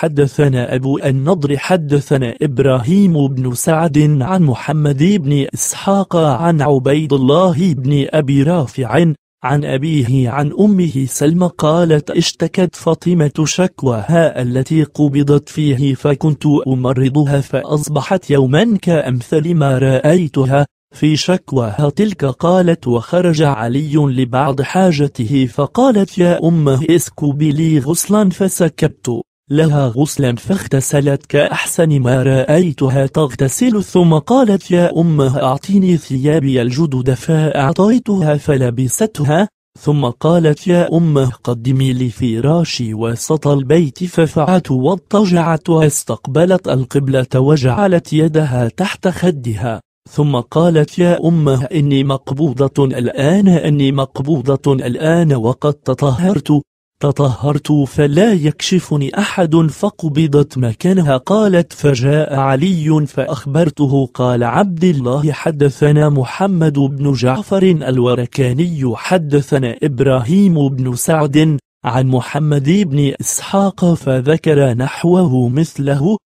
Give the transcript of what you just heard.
حدثنا أبو النضر حدثنا إبراهيم بن سعد عن محمد بن إسحاق عن عبيد الله بن أبي رافع عن أبيه عن أمه سلمة قالت اشتكت فاطمة شكواها التي قبضت فيه فكنت أمرضها فأصبحت يوما كأمثل ما رأيتها في شكواها تلك قالت وخرج علي لبعض حاجته فقالت يا أمه اسكبي لي غسلا فسكبت لها غسلا فاغتسلت كأحسن ما رأيتها تغتسل ثم قالت يا أمه أعطيني ثيابي الجدد فأعطيتها فلبستها ثم قالت يا أمه قدمي لي فراشي وسط البيت ففعت واضطجعت واستقبلت القبلة وجعلت يدها تحت خدها ثم قالت يا أمه إني مقبوضة الآن إني مقبوضة الآن وقد تطهرت تطهرت فلا يكشفني أحد فقبضت مكانها قالت فجاء علي فأخبرته قال عبد الله حدثنا محمد بن جعفر الوركاني حدثنا إبراهيم بن سعد عن محمد بن إسحاق فذكر نحوه مثله